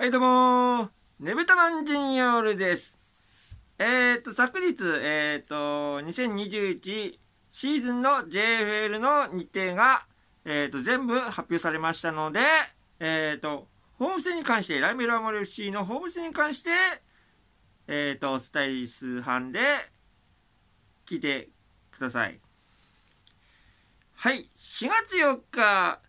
はいどうもー、ねぶたまんじんよるです。えっ、ー、と、昨日、えっ、ー、と、2021シーズンの JFL の日程が、えっ、ー、と、全部発表されましたので、えっ、と、ホーム戦に関して、ライムラアマル FC のホーム戦に関して、えっ、と、スタイリス班で、聞いてください。はい、4月4日、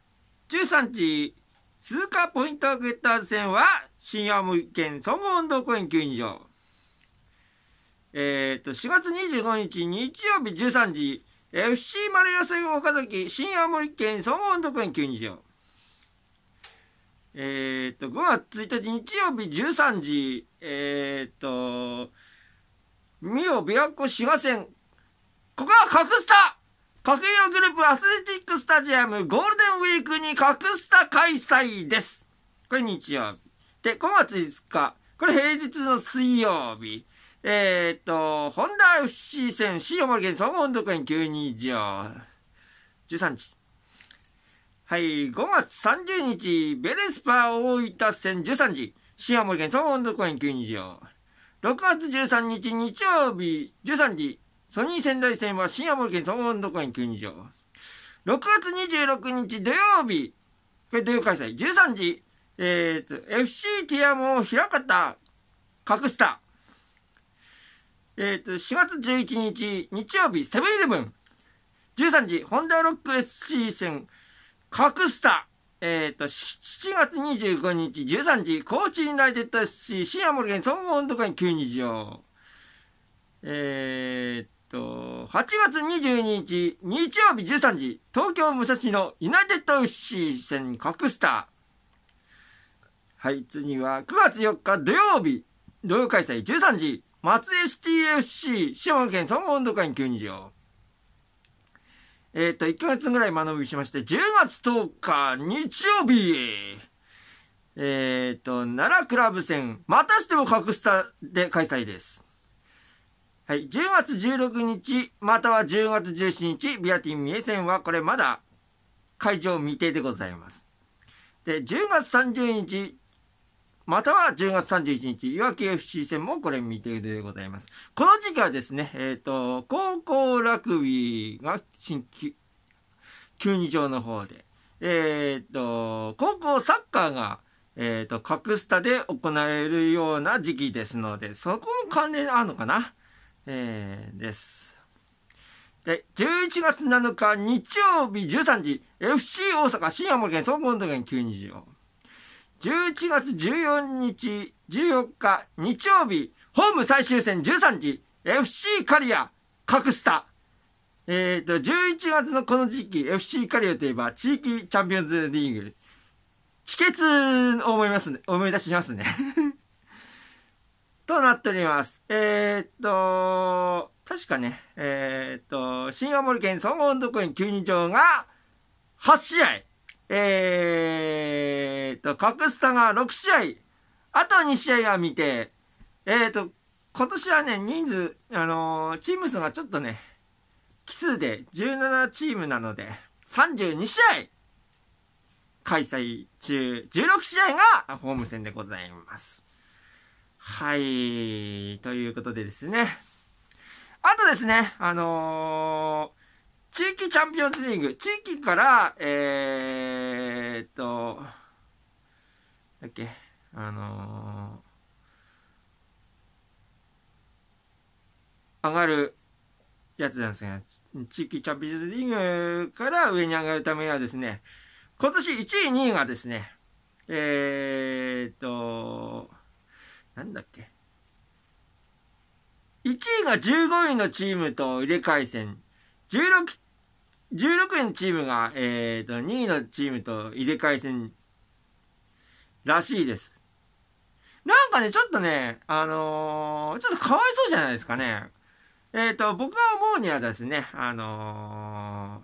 13時、通過ポイントゲッターズ戦は、新青森県総合運動公園球場。えっ、ー、と、4月25日日曜日13時、FC 丸安岡崎新青森県総合運動公園球場。えっ、ー、と、5月1日日曜日13時、えっ、ー、と、三尾琵琶湖滋賀ん。ここは格すた。格洋グループアスレティックスタジアムゴールデンウィークに格差開催です。これ日曜日。で、5月5日。これ平日の水曜日。えー、っと、ホンダ FC 戦 C 大森県総合運動会92条13時。はい、5月30日、ベレスパー大分戦13時。C 大森県総合運動会92条。6月13日日曜日13時。ソニー仙台戦は深夜ボルケン総合運動会球場。6月26日土曜日、これ土曜開催、13時、えー、っと、FC ティアモ平方、格スター。えー、っと、4月11日日曜日、セブンイレブン。13時、ホンダロック SC 戦、格スター。えっ、ー、と、7月25日13時、高知ユナイテッド SC 深夜モルゲン総合運動会球2場。えー、と、と、8月22日、日曜日13時、東京武蔵野稲手と牛戦各スター。はい、次は9月4日土曜日、土曜開催13時、松江 STFC、島根県総合運動会に9条。えっ、ー、と、1ヶ月ぐらい間延びしまして、10月10日、日曜日、えっ、ー、と、奈良クラブ戦、またしても格スタで開催です。はい、10月16日、または10月17日、ビアティン三重線はこれまだ会場未定でございます。で、10月30日、または10月31日、いわき FC 戦もこれ未定でございます。この時期はですね、えっ、ー、と、高校ラグビーが新旧、球二場の方で、えっ、ー、と、高校サッカーが、えっ、ー、と、格下で行えるような時期ですので、そこも関連あるのかなえー、です。で、11月7日日曜日13時、FC 大阪新森県総合運動園92条。11月14日、14日日曜日、ホーム最終戦13時、FC カリア、格スタ。えっ、ー、と、11月のこの時期、FC カリアといえば、地域チャンピオンズリーグ。地決を思いますね、思い出しますね となっております。えー、っと、確かね、えー、っと、新青森県総合運動公園9人場が8試合、えー、っと、格スタが6試合、あと2試合は見て、えっと、今年はね、人数、あのチーム数がちょっとね、奇数で17チームなので、32試合開催中、16試合がホーム戦でございます。はい。ということでですね。あとですね、あのー、地域チャンピオンズリーグ、地域から、えー、っと、だっけ、あのー、上がるやつなんですが、地域チャンピオンズリーグから上に上がるためにはですね、今年1位、2位がですね、えー、っと、なんだっけ。1位が15位のチームと入れ替え戦。16、16位のチームが、えー、と、2位のチームと入れ替え戦らしいです。なんかね、ちょっとね、あのー、ちょっとかわいそうじゃないですかね。えっ、ー、と、僕が思うにはですね、あの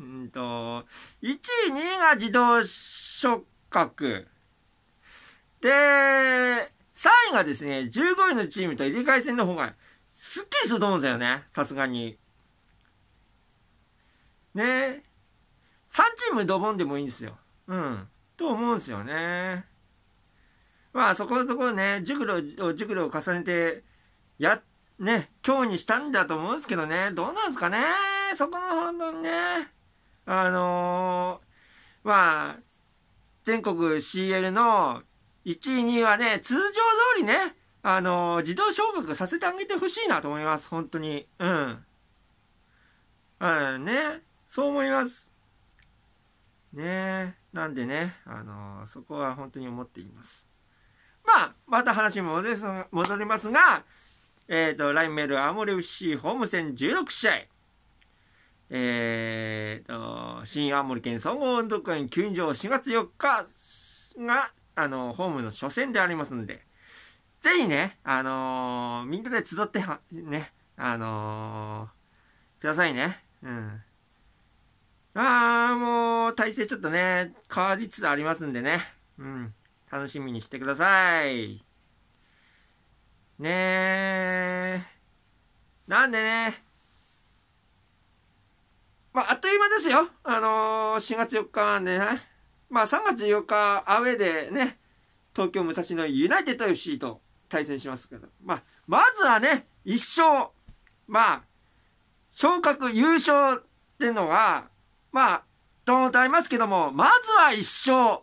ー、うんと、1位、2位が自動触覚。で、3位がですね、15位のチームと入れ替え戦の方が、すっきりすると思うんだよね。さすがに。ねえ。3チームドボンでもいいんですよ。うん。と思うんですよね。まあそこのところね、熟慮を熟慮を重ねて、や、ね、今日にしたんだと思うんですけどね、どうなんですかね。そこの本当にね。あのー、まあ、全国 CL の1位、2位はね、通常りね、あのー、自動昇格させてあげてほしいなと思います。本当に。うん。うん、ね。そう思います。ねなんでね、あのー、そこは本当に思っています。まあ、また話す、戻りますが、えっ、ー、と、ラインメール、アモレ FC ホーム戦16試合。えっ、ー、と、新青森県総合運動会球場4月4日が、あの、ホームの初戦でありますので、ぜひね、あのー、みんなで集っては、ね、あのー、くださいね。うん。ああ、もう、体制ちょっとね、変わりつつありますんでね。うん。楽しみにしてください。ねえ。なんでね。まあ、あっという間ですよ。あのー、4月4日なんでね。まあ、3月4日、アウェーでね、東京武蔵野ユナイテッド FC と対戦しますけど。まあ、まずはね、1勝。まあ、昇格優勝っていうのは、まあ、ドーンとありますけども、まずは1勝。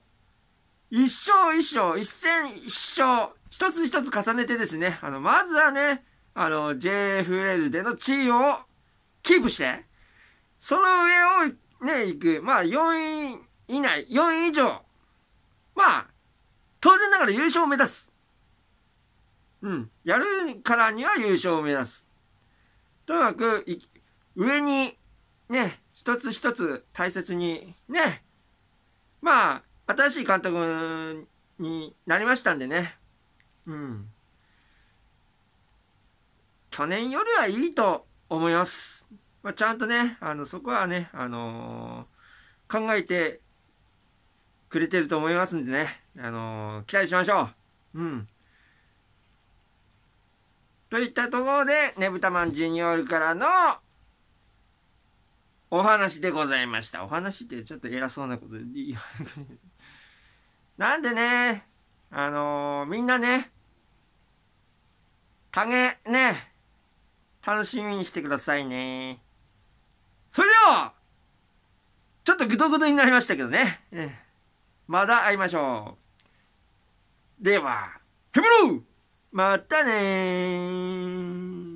1勝1勝、1戦1勝。一つ一つ重ねてですね、あの、まずはね、あの、JFL での地位をキープして、その上をね、行く。まあ、4位以内、4位以上。まあ、当然ながら優勝を目指す。うん、やるからには優勝を目指す。とにかく、上に、ね、一つ一つ大切に、ね、まあ、新しい監督になりましたんでね、うん。去年よりはいいと思います。まあ、ちゃんとね、あの、そこはね、あのー、考えてくれてると思いますんでね、あのー、期待しましょう。うん。といったところで、ねぶたまんジュニオールからのお話でございました。お話ってちょっと偉そうなことでいい。なんでね、あのー、みんなね、影ね、楽しみにしてくださいね。それでは、ちょっとぐとぐとになりましたけどね。まだ会いましょう。では、ヘブローまたね